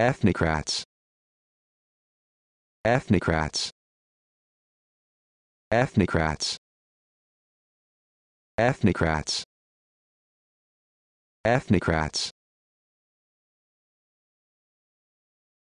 Ethnocrats Ethnocrats Ethnocrats Ethnocrats Ethnocrats